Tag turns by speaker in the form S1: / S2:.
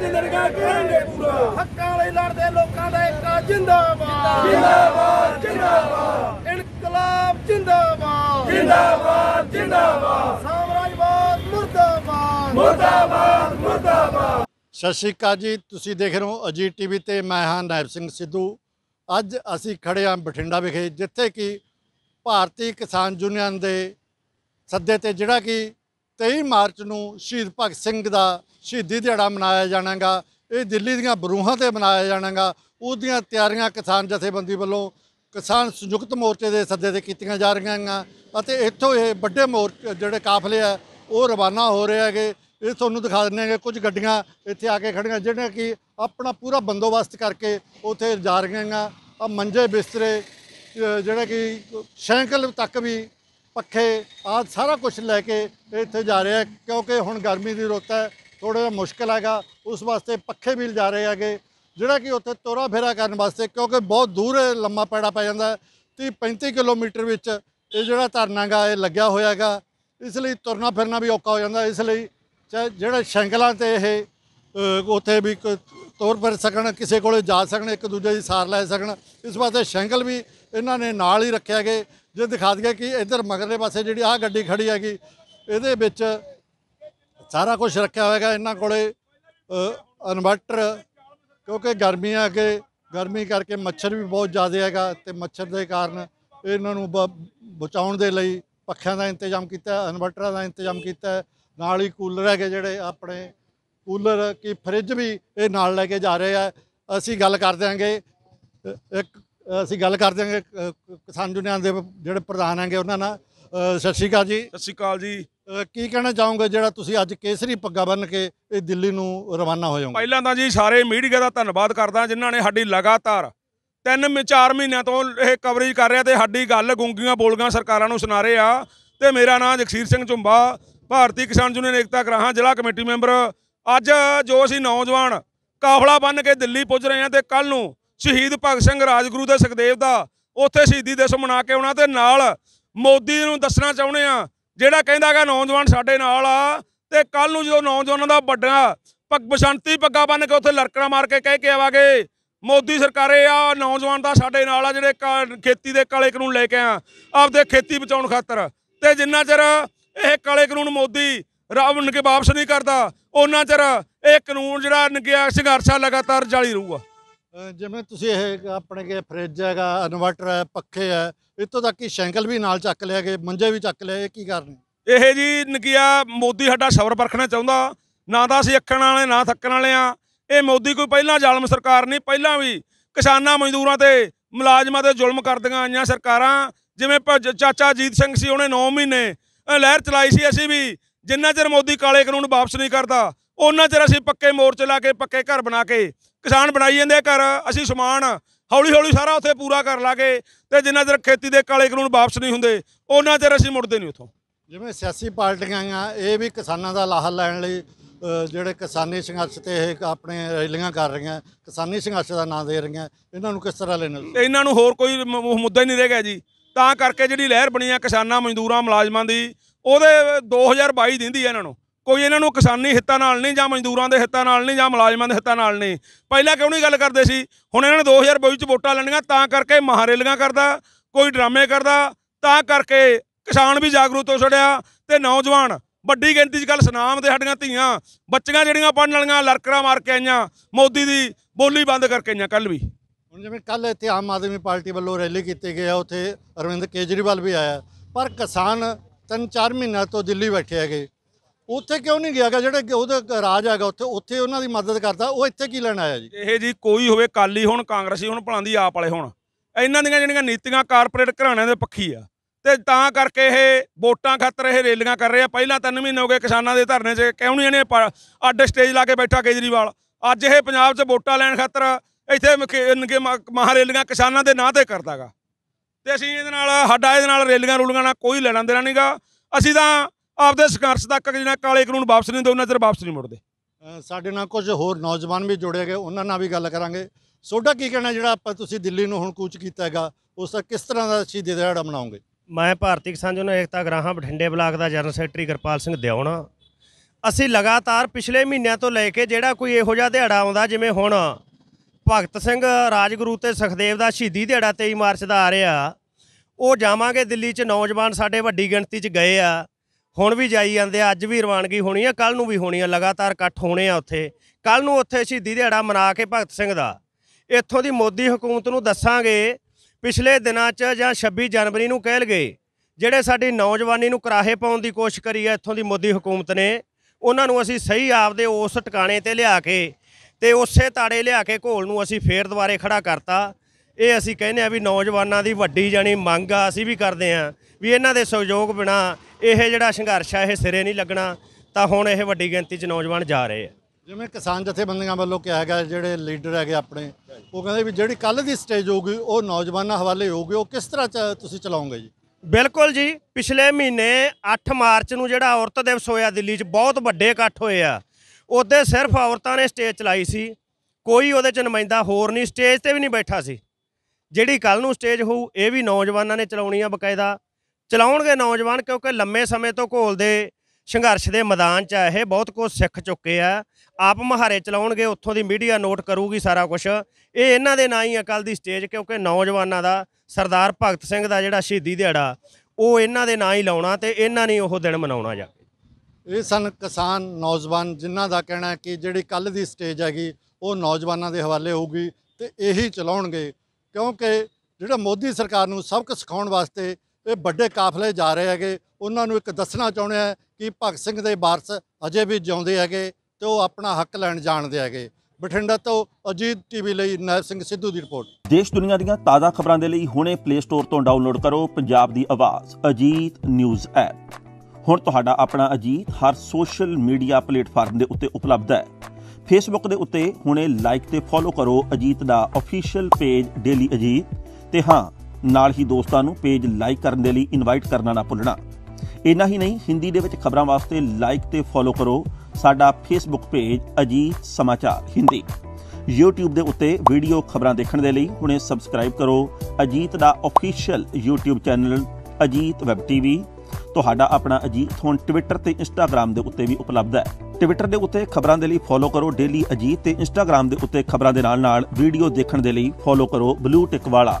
S1: ਜਿੰਦਰਗਾ ਕਰਾਂਗੇ ਪੂਰਾ ਹੱਕਾਂ ਲਈ ਲੜਦੇ ਲੋਕਾਂ ਦਾ ਇੱਕ ਜਿੰਦਾਬਾਦ
S2: ਜਿੰਦਾਬਾਦ
S1: ਜਿੰਦਾਬਾਦ ਇਨਕਲਾਬ ਜਿੰਦਾਬਾਦ ਜਿੰਦਾਬਾਦ ਜਿੰਦਾਬਾਦ ਸਾਮਰਾਜਵਾਦ ਮੁਰਦਾਬਾਦ
S2: ਮੁਰਦਾਬਾਦ ਮੁਰਦਾਬਾਦ ਸਤਿ ਸ਼੍ਰੀ ਅਕਾਲ ਜੀ ਤੁਸੀਂ ਦੇਖ ਰਹੇ ਹੋ ਅਜੀਤ ਟੀਵੀ ਤੇ ਮੈਂ ਹਾਂ ਨਾਇਬ ਸਿੰਘ ਸਿੱਧੂ ਅੱਜ ਅਸੀਂ ਖੜੇ ਹਾਂ ਬਠਿੰਡਾ ਵਿਖੇ ਜਿੱਥੇ ਕਿ ਭਾਰਤੀ ਕਿਸਾਨ ਯੂਨੀਅਨ ਦੇ ਸੱਦੇ ਤੇ ਜਿਹੜਾ ਕਿ 23 ਮਾਰਚ ਨੂੰ ਸ਼ਹੀਦ ਭਗਤ ਸਿੰਘ ਦਾ ਸ਼ਹੀਦੀ ਦਿਹਾੜਾ ਮਨਾਇਆ ਜਾਣਾਗਾ ਇਹ ਦਿੱਲੀ ਦੀਆਂ ਬਰੂਹਾਂ ਤੇ ਮਨਾਇਆ ਜਾਣਾਗਾ ਉਹਦੀਆਂ ਤਿਆਰੀਆਂ ਕਿਸਾਨ ਜਥੇਬੰਦੀ ਵੱਲੋਂ ਕਿਸਾਨ ਸੰਯੁਕਤ ਮੋਰਚੇ ਦੇ ਸੱਦੇ ਤੇ ਕੀਤੀਆਂ ਜਾ ਰਹੀਆਂ ਹਨ ਅਤੇ ਇੱਥੋਂ ਇਹ ਵੱਡੇ ਮੋਰਚੇ ਜਿਹੜੇ ਕਾਫਲੇ ਆ ਉਹ ਰਵਾਨਾ ਹੋ ਰਹੇ ਹੈਗੇ ਇਹ ਤੁਹਾਨੂੰ ਦਿਖਾ ਦਿੰਦੇ ਹਾਂ ਕੁਝ ਗੱਡੀਆਂ ਇੱਥੇ ਆ ਕੇ ਖੜੀਆਂ ਜਿਹੜੀਆਂ ਕਿ ਆਪਣਾ ਪੂਰਾ ਬੰਦੋਬਸਤ ਕਰਕੇ ਉੱਥੇ ਜਾ ਰਹੀਆਂ ਆ ਮੰਜੇ ਬਿਸਤਰੇ ਜਿਹੜਾ ਕਿ ਸੈਂਕਲ ਤੱਕ ਵੀ ਪੱਖੇ ਆਦ ਸਾਰਾ ਕੁਝ ਲੈ ਕੇ ਇੱਥੇ ਜਾ ਰਿਹਾ ਕਿਉਂਕਿ ਹੁਣ ਗਰਮੀ ਦੀ ਰੁੱਤ ਹੈ ਥੋੜਾ ਜਿਹਾ ਮੁਸ਼ਕਲ ਹੈਗਾ ਉਸ ਵਾਸਤੇ ਪੱਖੇ ਵੀ ਜਾ ਰਹੇ ਹੈਗੇ ਜਿਹੜਾ ਕਿ ਉੱਥੇ ਤੋਰਾ ਫੇਰਾ ਕਰਨ ਵਾਸਤੇ ਕਿਉਂਕਿ ਬਹੁਤ ਦੂਰ ਲੰਮਾ ਪੈੜਾ ਪੈ ਜਾਂਦਾ ਤੇ 35 ਕਿਲੋਮੀਟਰ ਵਿੱਚ ਇਹ ਜਿਹੜਾ ਧਰਨਾਗਾ ਇਹ ਲੱਗਿਆ ਹੋਇਆ ਹੈਗਾ ਇਸ ਲਈ ਤੁਰਨਾ ਫਿਰਨਾ ਵੀ ਔਕਾ ਹੋ ਜਾਂਦਾ ਇਸ ਲਈ ਜਿਹੜਾ ਸ਼ੰਗਲਾਂ ਤੇ ਇਹ ਉੱਥੇ ਵੀ ਤੋਰ ਫਿਰ ਸਕਣ ਕਿਸੇ ਕੋਲੇ ਜਾ ਸਕਣ ਇੱਕ ਦੂਜੇ ਦੀ ਸਾਰ ਲੈ ਸਕਣ ਇਸ ਵਾਸਤੇ ਸ਼ੰਗਲ ਵੀ ਇਹਨਾਂ ਨੇ ਨਾਲ ਹੀ ਰੱਖਿਆ ਗਏ ਜੇ ਦਿਖਾ ਦਈਏ ਕਿ ਇੱਧਰ ਮਗਰਲੇ ਪਾਸੇ ਜਿਹੜੀ ਆਹ ਗੱਡੀ ਖੜੀ ਹੈਗੀ ਇਹਦੇ ਵਿੱਚ ਸਾਰਾ ਕੁਝ ਰੱਖਿਆ ਹੋਏਗਾ ਇਹਨਾਂ ਕੋਲੇ ਇਨਵਰਟਰ ਕਿਉਂਕਿ ਗਰਮੀਆਂ ਕੇ ਗਰਮੀ ਕਰਕੇ ਮੱਛਰ ਵੀ ਬਹੁਤ ਜ਼ਿਆਦਾ ਹੈਗਾ ਤੇ ਮੱਛਰ ਦੇ ਕਾਰਨ ਇਹਨਾਂ ਨੂੰ ਬਚਾਉਣ ਦੇ ਲਈ ਪੱਖਿਆਂ ਦਾ ਇੰਤਜ਼ਾਮ ਕੀਤਾ ਇਨਵਰਟਰਾਂ ਦਾ ਇੰਤਜ਼ਾਮ ਕੀਤਾ ਨਾਲ ਹੀ ਕੂਲਰ ਹੈਗੇ ਜਿਹੜੇ ਆਪਣੇ ਕੂਲਰ ਕੀ ਫ੍ਰਿਜ ਵੀ ਇਹ ਨਾਲ ਲੈ ਕੇ ਜਾ ਰਹੇ ਆ ਅਸੀਂ ਗੱਲ ਕਰ ਦਿਆਂਗੇ ਇੱਕ ਅਸੀਂ ਗੱਲ ਕਰਦੇ ਹਾਂਗੇ ਕਿਸਾਨ ਜੁਨੀਆਂ ਦੇ ਜਿਹੜੇ ਪ੍ਰਧਾਨ ਹੈਗੇ ਉਹਨਾਂ ਨਾਲ ਸਤਿ ਸ਼੍ਰੀ ਅਕਾਲ ਜੀ ਸਤਿ ਸ਼੍ਰੀ ਅਕਾਲ ਜੀ ਕੀ ਕਹਿਣਾ ਚਾਹੋਗੇ ਜਿਹੜਾ ਤੁਸੀਂ ਅੱਜ ਕੇਸਰੀ ਪੱਗਾ ਬੰਨ ਕੇ ਇਹ ਦਿੱਲੀ ਨੂੰ ਰਵਾਨਾ ਹੋ ਜਾਓਗੇ ਪਹਿਲਾਂ ਤਾਂ ਜੀ ਸਾਰੇ ਮੀਡੀਆ ਦਾ ਧੰਨਵਾਦ ਕਰਦਾ ਜਿਨ੍ਹਾਂ ਨੇ ਸਾਡੀ
S1: ਲਗਾਤਾਰ ਤਿੰਨ ਮ- ਚਾਰ ਮਹੀਨਿਆਂ ਤੋਂ ਇਹ ਕਵਰੇਜ ਕਰ ਰਿਹਾ ਤੇ ਸਾਡੀ ਗੱਲ ਗੁੰਗੀਆਂ ਬੋਲਗਾਂ ਸਰਕਾਰਾਂ ਨੂੰ ਸੁਣਾ ਰਹੇ ਆ ਤੇ ਮੇਰਾ ਨਾਮ ਜਗਸੀਰ ਸਿੰਘ ਝੁੰਬਾ ਭਾਰਤੀ ਕਿਸਾਨ ਯੂਨੀਅਨ ਏਕਤਾ ਕਰਾਹਾਂ ਜ਼ਿਲ੍ਹਾ ਕਮੇਟੀ ਮੈਂਬਰ ਅੱਜ ਜੋ ਅਸੀਂ ਨੌਜਵਾਨ ਕਾਫਲਾ ਬੰਨ ਕੇ ਦਿੱਲੀ ਪੁੱਜ ਰਹੇ ਆ ਤੇ ਕੱਲ ਨੂੰ ਸ਼ਹੀਦ ਭਗਤ ਸਿੰਘ ਰਾਜਗੁਰੂ ਦੇ ਸੁਖਦੇਵ ਦਾ ਉੱਥੇ ਸ਼ਹੀਦੀ ਦਿਵਸ ਮਨਾ ਕੇ ਆਉਣਾ ਤੇ ਨਾਲ ਮੋਦੀ ਨੂੰ ਦੱਸਣਾ ਚਾਹੁੰਦੇ ਆ ਜਿਹੜਾ ਕਹਿੰਦਾਗਾ ਨੌਜਵਾਨ ਸਾਡੇ ਨਾਲ ਆ ਤੇ ਕੱਲ ਨੂੰ ਜਦੋਂ ਨੌਜਵਾਨਾਂ ਦਾ ਵੱਡਾ ਪੱਗ ਬਸ਼ੰਤੀ ਪੱਗਾ ਬੰਨ ਕੇ ਉੱਥੇ ਲੜਕਣਾ ਮਾਰ ਕੇ ਕਹਿ ਕੇ ਆਵਾਂਗੇ ਮੋਦੀ ਸਰਕਾਰੇ ਆ ਨੌਜਵਾਨ ਦਾ ਸਾਡੇ ਨਾਲ ਆ ਜਿਹੜੇ ਖੇਤੀ ਦੇ ਕਾਲੇ ਕਾਨੂੰਨ ਲੈ ਕੇ ਆ ਆਪਦੇ ਖੇਤੀ ਬਚਾਉਣ ਖਾਤਰ ਤੇ ਜਿੰਨਾ ਚਿਰ ਇਹ ਕਾਲੇ ਕਾਨੂੰਨ ਮੋਦੀ ਰਾਵਣ ਕੇ ਵਾਪਸ ਨਹੀਂ ਕਰਦਾ ਉਹਨਾਂ ਚਿਰ ਇਹ ਕਾਨੂੰਨ ਜਿਹੜਾ ਨਗਿਆ ਸੰਘਰਸ਼ਾ ਲਗਾਤਾਰ ਜਾਰੀ ਰਹੂਗਾ
S2: ਜਿਵੇਂ ਤੁਸੀਂ ਇਹ ਆਪਣੇ ਕੇ ਫ੍ਰਿਜ ਹੈਗਾ ਇਨਵਰਟਰ ਹੈ ਪੱਖੇ ਹੈ ਇਤੋਂ ਤੱਕ ਹੀ ਸ਼ੈਂਕਲ ਵੀ ਨਾਲ ਚੱਕ ਲਿਆ ਗਏ ਮੰਜੇ ਵੀ ਚੱਕ ਲਿਆ ਇਹ ਕੀ ਕਰਨ
S1: ਇਹ ਜੀ ਨਕੀਆ ਮੋਦੀ ਸਾਡਾ ਸਬਰ ਪਰਖਣਾ ਚਾਹੁੰਦਾ ਨਾ ਤਾਂ ਅਸੀਂ ਅੱਖਣ ਵਾਲੇ ਨਾ ਥੱਕਣ ਵਾਲੇ ਆ ਇਹ ਮੋਦੀ ਕੋਈ ਪਹਿਲਾਂ ਜ਼ਾਲਮ ਸਰਕਾਰ ਨਹੀਂ ਪਹਿਲਾਂ ਵੀ ਕਿਸਾਨਾਂ ਮਜ਼ਦੂਰਾਂ ਤੇ ਮੁਲਾਜ਼ਮਾਂ ਤੇ ਜ਼ੁਲਮ ਕਰਦੀਆਂ ਆਈਆਂ ਸਰਕਾਰਾਂ ਜਿਵੇਂ ਚਾਚਾ ਜੀਤ ਸਿੰਘ ਸੀ ਉਹਨੇ 9 ਮਹੀਨੇ ਲਹਿਰ ਚਲਾਈ ਸੀ ਅਸੀਂ ਵੀ ਜਿੰਨਾ ਚਿਰ ਮੋਦੀ ਕਾਲੇ ਕਾਨੂੰਨ ਵਾਪਸ ਨਹੀਂ ਕਰਦਾ ਉਹਨਾਂ ਚਿਰ ਅਸੀਂ ਪੱਕੇ ਮੋਰਚੇ ਲਾ ਕੇ ਪੱਕੇ ਘਰ ਬਣਾ ਕੇ ਕਿਸਾਨ ਬਣਾਈ ਜਾਂਦੇ ਘਰ ਅਸੀਂ ਸਮਾਨ ਹੌਲੀ ਹੌਲੀ ਸਾਰਾ ਉੱਥੇ ਪੂਰਾ ਕਰ ਲਾਗੇ ਤੇ ਜਿੰਨਾ ਚਿਰ ਖੇਤੀ ਦੇ ਕਾਲੇ ਕਾਨੂੰਨ ਵਾਪਸ ਨਹੀਂ ਹੁੰਦੇ ਉਹਨਾਂ ਚਿਰ ਅਸੀਂ ਮੁੜਦੇ ਨਹੀਂ ਉਥੋਂ
S2: ਜਿਵੇਂ ਸਿਆਸੀ ਪਾਰਟੀਆਂ ਆ ਇਹ ਵੀ ਕਿਸਾਨਾਂ ਦਾ ਲਾਹਾ ਲੈਣ ਲਈ ਜਿਹੜੇ ਕਿਸਾਨੀ ਸੰਘਰਸ਼ ਤੇ ਇਹ ਆਪਣੇ ਰੈਲੀਆਂ ਕਰ ਰਹੀਆਂ ਕਿਸਾਨੀ ਸੰਘਰਸ਼ ਦਾ ਨਾਂ ਦੇ ਰਹੀਆਂ ਇਹਨਾਂ ਨੂੰ ਕਿਸ ਤਰ੍ਹਾਂ ਲੈਣਾ
S1: ਇਹਨਾਂ ਨੂੰ ਹੋਰ ਕੋਈ ਮੁੱਦਾ ਹੀ ਨਹੀਂ ਰਹਿ ਗਿਆ ਜੀ ਤਾਂ ਕਰਕੇ ਜਿਹੜੀ ਲਹਿਰ ਬਣੀ ਆ ਕਿਸਾਨਾਂ ਮਜ਼ਦੂਰਾਂ ਮੁਲਾਜ਼ਮਾਂ ਦੀ ਉਹਦੇ 2022 ਦਿੰਦੀ ਆ ਇਹਨਾਂ ਨੂੰ ਕੋਈ ਇਹਨਾਂ ਨੂੰ ਕਿਸਾਨੀ ਹਿੱਤਾਂ ਨਾਲ ਨਹੀਂ ਜਾਂ ਮਜ਼ਦੂਰਾਂ ਦੇ ਹਿੱਤਾਂ ਨਾਲ ਨਹੀਂ ਜਾਂ ਮੁਲਾਜ਼ਮਾਂ ਦੇ ਹਿੱਤਾਂ ਨਾਲ ਨਹੀਂ ਪਹਿਲਾਂ ਕਿਉਂ ਨਹੀਂ ਗੱਲ ਕਰਦੇ ਸੀ ਹੁਣ ਇਹਨਾਂ ਨੇ 2022 ਚ ਵੋਟਾਂ ਲੈਣੀਆਂ ਤਾਂ ਕਰਕੇ ਮਹਾਰੇਲੀਆਂ ਕਰਦਾ ਕੋਈ ਡਰਾਮੇ ਕਰਦਾ ਤਾਂ ਕਰਕੇ ਕਿਸਾਨ ਵੀ ਜਾਗਰੂਕ ਹੋ ਛੜਿਆ ਤੇ ਨੌਜਵਾਨ ਵੱਡੀ ਗਿਣਤੀ 'ਚ ਗੱਲ ਸੁਨਾਮ ਤੇ ਸਾਡੀਆਂ ਧੀਆਂ ਬੱਚੀਆਂ ਜਿਹੜੀਆਂ ਪੜਨ ਵਾਲੀਆਂ ਲੜਕੜਾ ਮਾਰ ਕੇ ਆਈਆਂ ਮੋਦੀ ਦੀ ਬੋਲੀ ਬੰਦ ਕਰਕੇ ਆਈਆਂ ਕੱਲ ਵੀ ਹੁਣ
S2: ਜਿਵੇਂ ਕੱਲ ਇੱਥੇ ਆਮ ਆਦਮੀ ਪਾਰਟੀ ਵੱਲੋਂ ਰੈਲੀ ਕੀਤੀ ਗਈ ਆ ਉੱਥੇ ਅਰਵਿੰਦ ਕੇਜਰੀਵਾਲ ਵੀ ਆਇਆ ਪਰ ਕਿਸਾਨ ਤਿੰਨ ਚਾਰ ਮਹੀਨਿਆਂ ਤੋਂ ਦਿੱਲੀ ਬੈਠੇ ਹੈਗੇ ਉੱਥੇ ਕਿਉਂ ਨਹੀਂ ਗਿਆਗਾ ਜਿਹੜੇ ਉਹਦਾ ਰਾਜ ਹੈਗਾ ਉੱਥੇ ਉੱਥੇ ਉਹਨਾਂ ਦੀ ਮਦਦ ਕਰਦਾ ਉਹ ਇੱਥੇ ਕੀ ਲੈਣ ਆਇਆ ਜੀ ਇਹ ਜੀ ਕੋਈ ਹੋਵੇ ਕਾਲੀ ਹੁਣ ਕਾਂਗਰਸੀ
S1: ਹੁਣ ਭਲਾਂਦੀ ਆਪ ਵਾਲੇ ਹੁਣ ਇਹਨਾਂ ਦੀਆਂ ਜਿਹੜੀਆਂ ਨੀਤੀਆਂ ਕਾਰਪੋਰੇਟ ਘਰਾਣਿਆਂ ਦੇ ਪੱਖੀ ਆ ਤੇ ਤਾਂ ਕਰਕੇ ਇਹ ਵੋਟਾਂ ਖਾਤਰ ਇਹ ਰੈਲੀਆਂ ਕਰ ਰਹੇ ਆ ਪਹਿਲਾਂ 3 ਮਹੀਨੇ ਹੋ ਗਏ ਕਿਸਾਨਾਂ ਦੇ ਧਰਨੇ 'ਚ ਕਿਉਂ ਨਹੀਂ ਇਹਨੇ ਅੱਡ ਸਟੇਜ ਲਾ ਕੇ ਬੈਠਾ ਕੇਜਰੀਵਾਲ ਅੱਜ ਇਹ ਪੰਜਾਬ 'ਚ ਵੋਟਾਂ ਲੈਣ ਖਾਤਰ ਇੱਥੇ ਮਹਾ ਰੈਲੀਆਂ ਕਿਸਾਨਾਂ ਦੇ ਨਾਂ ਤੇ ਕਰਦਾਗਾ ਤੇ ਅਸੀਂ ਇਹਦੇ ਨਾਲ ਸਾਡਾ ਇਹਦੇ ਨਾਲ ਰੈਲੀਆਂ ਰੂਲੀਆਂ ਨਾਲ ਕੋਈ ਲੈਣਾ ਦੇਣਾ ਨਹੀਂਗਾ ਅਸੀਂ ਤਾਂ ਆਪਦੇ ਸੰਘਰਸ਼ ਤੱਕ ਜਿਹਨਾਂ ਕਾਲੇ ਕਾਨੂੰਨ ਵਾਪਸ ਨਹੀਂ ਦੇ ਉਹਨਾਂ ਚਿਰ ਵਾਪਸ ਨਹੀਂ ਮੁੜਦੇ
S2: ਸਾਡੇ ਨਾਲ ਕੁਝ ਹੋਰ ਨੌਜਵਾਨ ਵੀ ਜੁੜੇ ਗਏ ਉਹਨਾਂ ਨਾਲ ਵੀ ਗੱਲ ਕਰਾਂਗੇ ਸੋਡਾ ਕੀ ਕਹਿਣਾ ਜਿਹੜਾ ਆਪਾਂ ਤੁਸੀਂ ਦਿੱਲੀ ਨੂੰ ਹੁਣ ਕੂਚ ਕੀਤਾ ਹੈਗਾ ਉਸ ਦਾ ਕਿਸ ਤਰ੍ਹਾਂ ਦਾ ਸ਼ਹੀਦੀ ਦਿਹਾੜਾ ਮਨਾਉਂਗੇ ਮੈਂ ਭਾਰਤੀ
S3: ਕਿਸਾਨ ਜਨ ਏਕਤਾ ਗ੍ਰਾਹਾਂ ਬਠਿੰਡੇ ਬਲਾਕ ਦਾ ਜਨਰਲ ਸੈਕਟਰੀ ਗਰਪਾਲ ਸਿੰਘ ਦਿਉਣਾ ਅਸੀਂ ਲਗਾਤਾਰ ਪਿਛਲੇ ਮਹੀਨਿਆਂ ਤੋਂ ਲੈ ਕੇ ਜਿਹੜਾ ਕੋਈ ਇਹੋ ਜਿਹਾ ਦਿਹਾੜਾ ਆਉਂਦਾ ਜਿਵੇਂ ਹੁਣ ਭਗਤ ਸਿੰਘ ਰਾਜਗੁਰੂ ਤੇ ਸੁਖਦੇਵ ਦਾ ਸ਼ਹੀਦੀ ਦਿਹਾੜਾ 23 ਮਾਰਚ ਦਾ ਆ ਰਿਹਾ ਉਹ ਜਾਵਾਂਗੇ ਦਿੱਲੀ 'ਚ ਨੌਜਵਾਨ ਸਾਡੇ ਵੱਡੀ ਗਿਣਤੀ 'ਚ ਗਏ ਆ ਹੁਣ ਵੀ ਜਾਈ ਜਾਂਦੇ ਆ ਅੱਜ ਵੀ ਰਵਾਨਗੀ ਹੋਣੀ ਆ ਕੱਲ ਨੂੰ ਵੀ ਹੋਣੀ ਆ ਲਗਾਤਾਰ ਇਕੱਠ ਹੋਣੇ ਆ ਉੱਥੇ ਕੱਲ ਨੂੰ ਉੱਥੇ ਸ਼ਹੀਦੀ ਦਿਹਾੜਾ ਮਨਾ ਕੇ ਭਗਤ ਸਿੰਘ ਦਾ ਇੱਥੋਂ ਦੀ ਮੋਦੀ ਹਕੂਮਤ ਨੂੰ ਦੱਸਾਂਗੇ ਪਿਛਲੇ ਦਿਨਾਂ 'ਚ ਜਾਂ 26 ਜਨਵਰੀ ਨੂੰ ਕਹਿ ਲਗੇ ਜਿਹੜੇ ਸਾਡੀ ਨੌਜਵਾਨੀ ਨੂੰ ਕਰਾਹੇ ਪਾਉਣ ਦੀ ਕੋਸ਼ਿਸ਼ ਕਰੀ ਆ ਇੱਥੋਂ ਦੀ ਮੋਦੀ ਹਕੂਮਤ ਨੇ ਉਹਨਾਂ ਨੂੰ ਅਸੀਂ ਸਹੀ ਆਪਦੇ ਉਸ ਟਿਕਾਣੇ ਤੇ ਲਿਆ ਕੇ ਤੇ ਉਸੇ ਤਾੜੇ ਲਿਆ ਕੇ ਘੋਲ ਨੂੰ ਅਸੀਂ ਫੇਰ ਦੁਬਾਰੇ ਖੜਾ ਕਰਤਾ ਇਹ ਅਸੀਂ ਕਹਿੰਦੇ ਆ ਵੀ ਨੌਜਵਾਨਾਂ ਦੀ ਵੱਡੀ ਜਾਨੀ ਮੰਗ ਆ ਅਸੀਂ ਵੀ ਕਰਦੇ ਆ ਵੀ ਇਹਨਾਂ ਦੇ ਸਹਿਯੋਗ ਬਿਨਾ ਇਹ ਜਿਹੜਾ ਸੰਘਰਸ਼ ਆ ਇਹ ਸਿਰੇ ਨਹੀਂ ਲੱਗਣਾ ਤਾਂ ਹੁਣ ਇਹ ਵੱਡੀ ਗਿਣਤੀ 'ਚ ਨੌਜਵਾਨ
S2: ਜਾ ਰਹੇ ਆ ਜਿਵੇਂ ਕਿਸਾਨ ਜਥੇਬੰਦੀਆਂ ਵੱਲੋਂ ਕਿਹਾ ਗਿਆ ਜਿਹੜੇ ਲੀਡਰ ਹੈਗੇ ਆਪਣੇ ਉਹ ਕਹਿੰਦੇ ਵੀ ਜਿਹੜੀ ਕੱਲ ਦੀ ਸਟੇਜ ਹੋਊਗੀ ਉਹ ਨੌਜਵਾਨਾਂ ਹਵਾਲੇ ਹੋਊਗੀ ਉਹ ਕਿਸ ਤਰ੍ਹਾਂ ਤੁਸੀਂ ਚਲਾਉਂਗੇ ਜੀ ਬਿਲਕੁਲ ਜੀ
S3: ਪਿਛਲੇ ਮਹੀਨੇ 8 ਮਾਰਚ ਨੂੰ ਜਿਹੜਾ ਔਰਤ ਦਿਵਸ ਹੋਇਆ ਦਿੱਲੀ 'ਚ ਬਹੁਤ ਵੱਡੇ ਇਕੱਠ ਹੋਏ ਆ ਉਹਦੇ ਸਿਰਫ ਔਰਤਾਂ ਨੇ ਸਟੇਜ ਚਲਾਈ ਸੀ ਕੋਈ ਉਹਦੇ 'ਚ ਨੁਮਾਇੰਦਾ ਹੋਰ ਨਹੀਂ ਸਟੇਜ ਤੇ ਵੀ ਨਹੀਂ ਬੈਠਾ ਸੀ ਜਿਹੜੀ ਕੱਲ ਨੂੰ ਸਟੇਜ ਹੋਊ ਇਹ ਵੀ ਨੌਜਵਾਨਾਂ ਨੇ ਚਲਾਉਣੀ ਆ ਬਕਾਇਦਾ ਚਲਾਉਣਗੇ ਨੌਜਵਾਨ ਕਿਉਂਕਿ ਲੰਮੇ ਸਮੇਂ ਤੋਂ ਘੋਲ ਦੇ ਸੰਘਰਸ਼ ਦੇ ਮੈਦਾਨ 'ਚ ਆਏ ਇਹ ਬਹੁਤ ਕੁਝ ਸਿੱਖ ਚੁੱਕੇ ਆ ਆਪ ਮਹਾਰੇ ਚਲਾਉਣਗੇ ਉੱਥੋਂ ਦੀ ਮੀਡੀਆ ਨੋਟ ਕਰੂਗੀ ਸਾਰਾ ਕੁਝ ਇਹ ਇਹਨਾਂ ਦੇ ਨਾਂ ਹੀ ਅਕਲ ਦੀ ਸਟੇਜ ਕਿਉਂਕਿ ਨੌਜਵਾਨਾਂ ਦਾ ਸਰਦਾਰ ਭਗਤ ਸਿੰਘ ਦਾ ਜਿਹੜਾ ਸ਼ਹੀਦੀ ਦਿਹਾੜਾ ਉਹ ਇਹਨਾਂ ਦੇ ਨਾਂ ਹੀ ਲਾਉਣਾ ਤੇ ਇਹਨਾਂ ਨੇ ਉਹ ਦਿਨ ਮਨਾਉਣਾ ਜਾ
S2: ਇਹ ਸਨ ਕਿਸਾਨ ਨੌਜਵਾਨ ਜਿਨ੍ਹਾਂ ਦਾ ਕਹਿਣਾ ਹੈ ਕਿ ਜਿਹੜੀ ਕੱਲ ਦੀ ਸਟੇਜ ਹੈਗੀ ਉਹ ਨੌਜਵਾਨਾਂ ਦੇ ਹਵਾਲੇ ਹੋਊਗੀ ਤੇ ਇਹੀ ਚਲਾਉਣਗੇ ਕਿਉਂਕਿ ਜਿਹੜਾ ਮੋਦੀ ਸਰਕਾਰ ਨੂੰ ਸਬਕ ਸਿਖਾਉਣ ਵਾਸਤੇ ਇਹ ਵੱਡੇ ਕਾਫਲੇ ਜਾ ਰਹੇ ਹੈਗੇ ਉਹਨਾਂ ਨੂੰ ਇੱਕ ਦੱਸਣਾ ਚਾਹੁੰਦੇ ਆ ਕਿ ਭਗਤ ਸਿੰਘ ਦੇ ਵਾਰਸ ਅਜੇ ਵੀ ਜਿਉਂਦੇ ਹੈਗੇ ਤੇ ਉਹ ਆਪਣਾ ਹੱਕ ਲੈਣ ਜਾਣਦੇ ਹੈਗੇ ਬਠਿੰਡਾ ਤੋਂ ਅਜੀਤ ਟੀਵੀ ਲਈ ਨਾਇਬ ਸਿੰਘ ਸਿੱਧੂ ਦੀ ਰਿਪੋਰਟ
S4: ਦੇਸ਼ ਦੁਨੀਆ ਦੀਆਂ ਤਾਜ਼ਾ ਖਬਰਾਂ ਦੇ ਲਈ ਹੁਣੇ ਪਲੇ ਸਟੋਰ ਤੋਂ ਡਾਊਨਲੋਡ ਕਰੋ ਪੰਜਾਬ ਦੀ ਆਵਾਜ਼ ਅਜੀਤ ਨਿਊਜ਼ ਐਪ ਹੁਣ ਤੁਹਾਡਾ ਆਪਣਾ ਅਜੀਤ ਹਰ ਸੋਸ਼ਲ ਮੀਡੀਆ ਪਲੇਟਫਾਰਮ ਦੇ ਉੱਤੇ ਉਪਲਬਧ ਹੈ ਫੇਸਬੁੱਕ ਦੇ ਉੱਤੇ ਹੁਣੇ ਲਾਈਕ ਤੇ ਫੋਲੋ ਕਰੋ ਅਜੀਤ ਦਾ ਅਫੀਸ਼ੀਅਲ ਪੇਜ ਡੇਲੀ ਅਜੀਤ ਤੇ ਹਾਂ ਨਾਲ ਹੀ ਦੋਸਤਾਂ ਨੂੰ ਪੇਜ ਲਾਈਕ ਕਰਨ ਦੇ ਲਈ ਇਨਵਾਈਟ ਕਰਨਾ ਨਾ ਭੁੱਲਣਾ ਇੰਨਾ ਹੀ ਨਹੀਂ ਹਿੰਦੀ ਦੇ ਵਿੱਚ ਖਬਰਾਂ ਵਾਸਤੇ ਲਾਈਕ ਤੇ ਫੋਲੋ ਕਰੋ ਸਾਡਾ ਫੇਸਬੁੱਕ ਪੇਜ ਅਜੀਤ ਸਮਾਚਾਰ ਹਿੰਦੀ YouTube ਦੇ ਉੱਤੇ ਵੀਡੀਓ ਖਬਰਾਂ ਦੇਖਣ ਦੇ ਲਈ ਹੁਣੇ ਸਬਸਕ੍ਰਾਈਬ ਕਰੋ ਅਜੀਤ ਦਾ official YouTube channel Ajit web TV ਤੁਹਾਡਾ ਆਪਣਾ ਅਜੀਤ ਹੁਣ ਟਵਿੱਟਰ ਤੇ Instagram ਦੇ ਉੱਤੇ ਵੀ ਉਪਲਬਧ ਹੈ ਟਵਿੱਟਰ ਦੇ ਉੱਤੇ ਖਬਰਾਂ ਦੇ ਲਈ ਫੋਲੋ ਕਰੋ ਡੇਲੀ ਅਜੀਤ ਤੇ Instagram ਦੇ ਉੱਤੇ ਖਬਰਾਂ ਦੇ ਨਾਲ ਨਾਲ ਵੀਡੀਓ ਦੇਖਣ ਦੇ ਲਈ ਫੋਲੋ ਕਰੋ ਬਲੂ ਟਿਕ ਵਾਲਾ